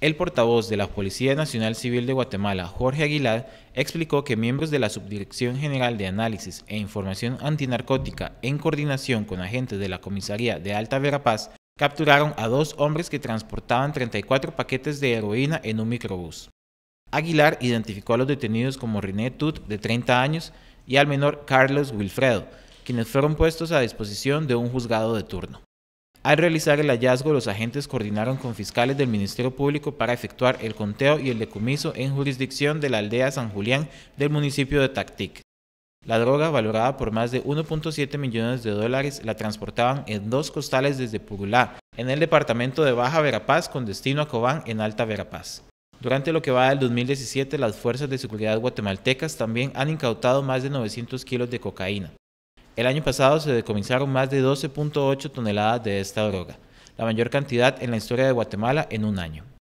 El portavoz de la Policía Nacional Civil de Guatemala, Jorge Aguilar, explicó que miembros de la Subdirección General de Análisis e Información Antinarcótica, en coordinación con agentes de la Comisaría de Alta Verapaz, capturaron a dos hombres que transportaban 34 paquetes de heroína en un microbús. Aguilar identificó a los detenidos como René Tut, de 30 años, y al menor Carlos Wilfredo, quienes fueron puestos a disposición de un juzgado de turno. Al realizar el hallazgo, los agentes coordinaron con fiscales del Ministerio Público para efectuar el conteo y el decomiso en jurisdicción de la aldea San Julián del municipio de Tactic. La droga, valorada por más de 1.7 millones de dólares, la transportaban en dos costales desde Purulá, en el departamento de Baja Verapaz, con destino a Cobán, en Alta Verapaz. Durante lo que va del 2017, las fuerzas de seguridad guatemaltecas también han incautado más de 900 kilos de cocaína. El año pasado se decomisaron más de 12.8 toneladas de esta droga, la mayor cantidad en la historia de Guatemala en un año.